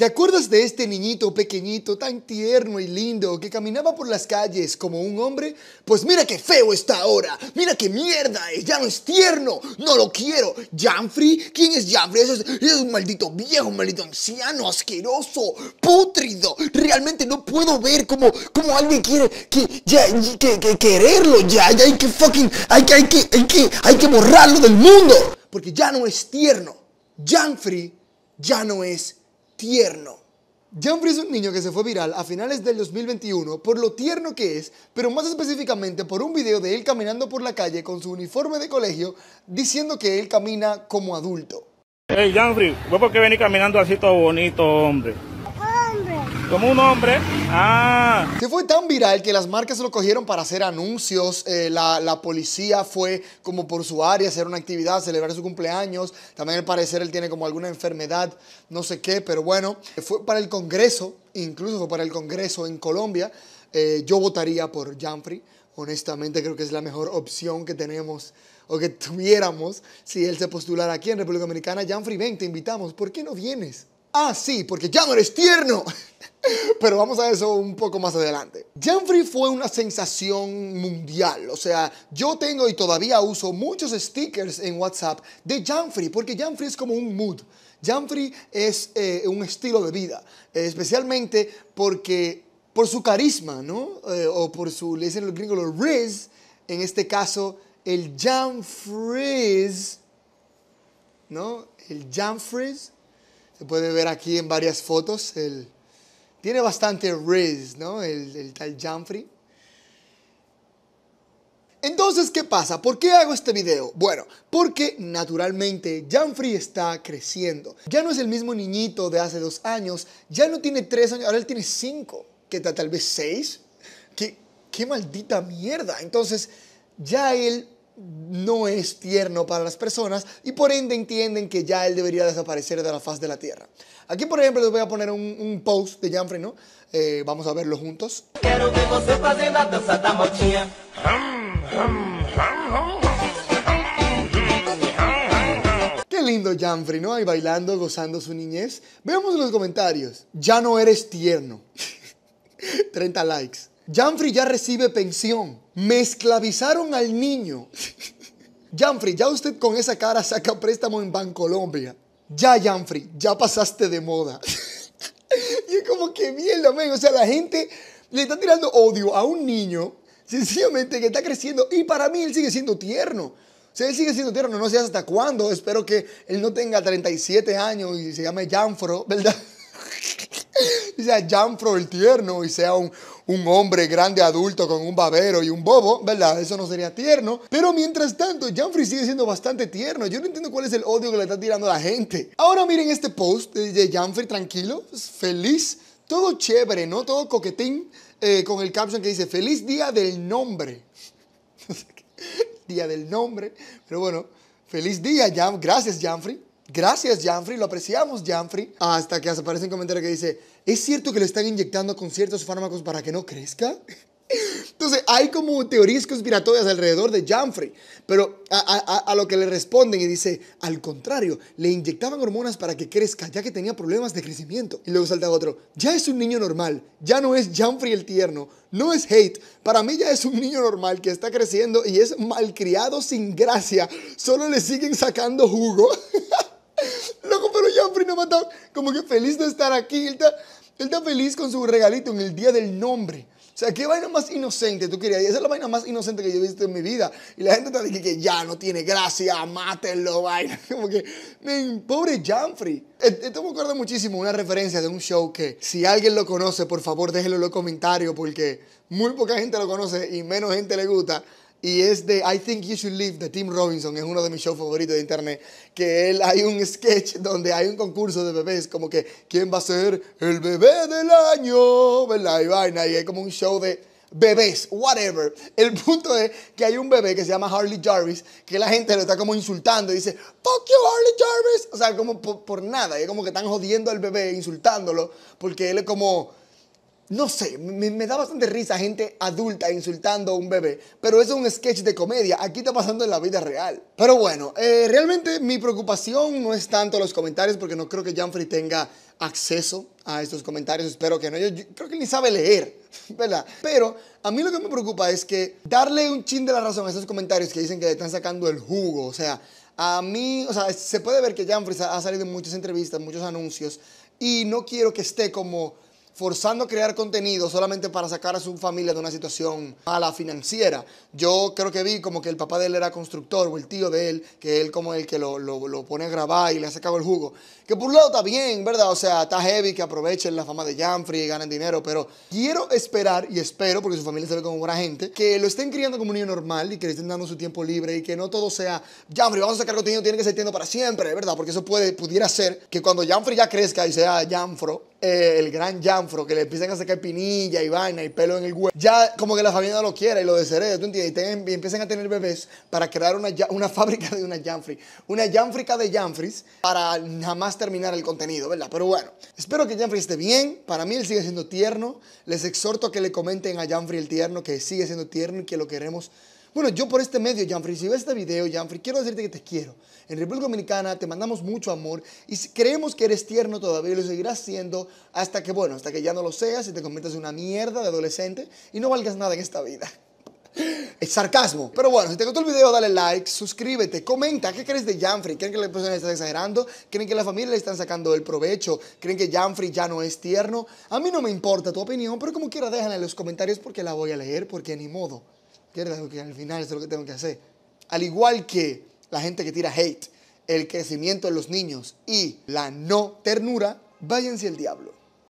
¿Te acuerdas de este niñito pequeñito, tan tierno y lindo, que caminaba por las calles como un hombre? Pues mira qué feo está ahora, mira qué mierda es, ya no es tierno, no lo quiero. Janfrey, ¿quién es Janfrey? Es, un maldito viejo, un maldito anciano, asqueroso, pútrido. Realmente no puedo ver cómo, cómo alguien quiere que, que, quererlo ya, ya hay que fucking, hay que, hay que, que, hay que borrarlo del mundo. Porque ya no es tierno, Janfrey ya no es tierno. Jamfrey es un niño que se fue viral a finales del 2021 por lo tierno que es, pero más específicamente por un video de él caminando por la calle con su uniforme de colegio diciendo que él camina como adulto. Hey Jamfrey, ¿vos por qué venís caminando así todo bonito, hombre? como un hombre. Ah. Que fue tan viral que las marcas lo cogieron para hacer anuncios. Eh, la, policía fue como por su área, hacer una actividad, celebrar su cumpleaños. También al parecer él tiene como alguna enfermedad, no sé qué, pero bueno. Fue para el Congreso, incluso fue para el Congreso en Colombia. Eh, yo votaría por Janfrey. Honestamente creo que es la mejor opción que tenemos o que tuviéramos si él se postulara aquí en República Dominicana. Janfrey, ven, te invitamos. ¿Por qué no vienes? Ah, sí, porque ya no eres tierno. Pero vamos a eso un poco más adelante. Jamfree fue una sensación mundial. O sea, yo tengo y todavía uso muchos stickers en WhatsApp de Jamfree, porque Jamfree es como un mood. Jamfree es eh, un estilo de vida, eh, especialmente porque por su carisma, ¿no? Eh, o por su, le dicen los gringos los Riz, en este caso, el Jamfreeze, ¿no? El Jamfreeze. Se puede ver aquí en varias fotos el tiene bastante riz, ¿no? El, tal Jamfrey. Entonces, ¿qué pasa? ¿Por qué hago este video? Bueno, porque naturalmente Janfrey está creciendo. Ya no es el mismo niñito de hace dos años, ya no tiene tres años, ahora él tiene cinco, que tal vez seis. ¿Qué, qué maldita mierda? Entonces, ya él no es tierno para las personas y por ende entienden que ya él debería desaparecer de la faz de la tierra. Aquí, por ejemplo, les voy a poner un, post de Janfrey, ¿no? Eh, vamos a verlo juntos. Qué lindo Janfrey, ¿no? Ahí bailando, gozando su niñez. Veamos los comentarios. Ya no eres tierno. 30 likes. Janfrey ya recibe pensión. Me esclavizaron al niño. Janfrey, ya usted con esa cara saca préstamo en Bancolombia. Ya, Janfrey, ya pasaste de moda. y es como que mierda, man. O sea, la gente le está tirando odio a un niño, sencillamente, que está creciendo. Y para mí él sigue siendo tierno. O sea, él sigue siendo tierno, no sé hasta cuándo. Espero que él no tenga 37 años y se llame Janfro, ¿verdad? y sea Janfro el tierno y sea un, un hombre grande adulto con un babero y un bobo, ¿verdad? Eso no sería tierno. Pero mientras tanto, Janfrey sigue siendo bastante tierno. Yo no entiendo cuál es el odio que le está tirando a la gente. Ahora miren este post eh, de Janfrey tranquilo, feliz, todo chévere, ¿no? Todo coquetín, eh, con el caption que dice, feliz día del nombre. día del nombre. Pero bueno, feliz día, Jan. Gracias, Janfrey. Gracias, Janfrey, lo apreciamos, Janfrey. Hasta que aparece un comentario que dice, ¿es cierto que le están inyectando con ciertos fármacos para que no crezca? Entonces, hay como teorías conspiratorias alrededor de Janfrey, pero a, a, lo que le responden y dice, al contrario, le inyectaban hormonas para que crezca, ya que tenía problemas de crecimiento. Y luego salta otro, ya es un niño normal, ya no es Janfrey el tierno, no es hate, para mí ya es un niño normal que está creciendo y es malcriado sin gracia, solo le siguen sacando jugo. como que feliz de estar aquí. Él está, feliz con su regalito en el día del nombre. O sea, qué vaina más inocente tú querías. Esa es la vaina más inocente que yo he visto en mi vida. Y la gente está diciendo que ya no tiene gracia, mátelo, vaina. Como que, me pobre Janfrey. Esto me acuerda muchísimo una referencia de un show que, si alguien lo conoce, por favor déjelo en los comentarios, porque muy poca gente lo conoce y menos gente le gusta y es de I Think You Should Leave de Tim Robinson, es uno de mis shows favoritos de internet, que él hay un sketch donde hay un concurso de bebés, como que ¿quién va a ser el bebé del año? ¿Verdad? Y hay como un show de bebés, whatever. El punto es que hay un bebé que se llama Harley Jarvis, que la gente lo está como insultando y dice, fuck you Harley Jarvis, o sea, como por, nada, y es como que están jodiendo al bebé, insultándolo, porque él es como no sé, me, da bastante risa gente adulta insultando a un bebé, pero eso es un sketch de comedia, aquí está pasando en la vida real. Pero bueno, eh, realmente mi preocupación no es tanto los comentarios, porque no creo que Janfrey tenga acceso a estos comentarios, espero que no, yo, creo que ni sabe leer, ¿verdad? Pero a mí lo que me preocupa es que darle un chin de la razón a esos comentarios que dicen que le están sacando el jugo, o sea... A mí, o sea, se puede ver que Janfrey ha salido en muchas entrevistas, muchos anuncios, y no quiero que esté como forzando a crear contenido solamente para sacar a su familia de una situación mala financiera. Yo creo que vi como que el papá de él era constructor o el tío de él, que él como el que lo, pone a grabar y le ha sacado el jugo. Que por un lado está bien, ¿verdad? O sea, está heavy que aprovechen la fama de Janfrey y ganen dinero, pero quiero esperar y espero, porque su familia se ve como buena gente, que lo estén criando como un niño normal y que le estén dando su tiempo libre y que no todo sea, Janfrey, vamos a sacar contenido, tiene que ser tiendo para siempre, ¿verdad? Porque eso puede, pudiera ser que cuando Janfrey ya crezca y sea Janfro, eh, el gran Janfro, que le empiezan a sacar pinilla y vaina y pelo en el huevo. Ya como que la familia lo quiera y lo deshereda, ¿tú entiendes? Y, empiezan a tener bebés para crear una, una fábrica de una Janfri. Una Janfrica de Janfris para jamás terminar el contenido, ¿verdad? Pero bueno, espero que Janfri esté bien. Para mí él sigue siendo tierno. Les exhorto a que le comenten a Janfri el tierno, que sigue siendo tierno y que lo queremos bueno, yo por este medio, Janfrey, si ves este video, Janfrey, quiero decirte que te quiero. En República Dominicana te mandamos mucho amor y creemos que eres tierno todavía y lo seguirás siendo hasta que, bueno, hasta que ya no lo seas y te conviertas en una mierda de adolescente y no valgas nada en esta vida. Es sarcasmo. Pero bueno, si te gustó el video, dale like, suscríbete, comenta. ¿Qué crees de Janfrey? ¿Creen que la persona está exagerando? ¿Creen que la familia le están sacando el provecho? ¿Creen que Janfrey ya no es tierno? A mí no me importa tu opinión, pero como quiera déjala en los comentarios porque la voy a leer, porque ni modo que al final es lo que tengo que hacer. Al igual que la gente que tira hate, el crecimiento de los niños y la no ternura, váyanse el diablo.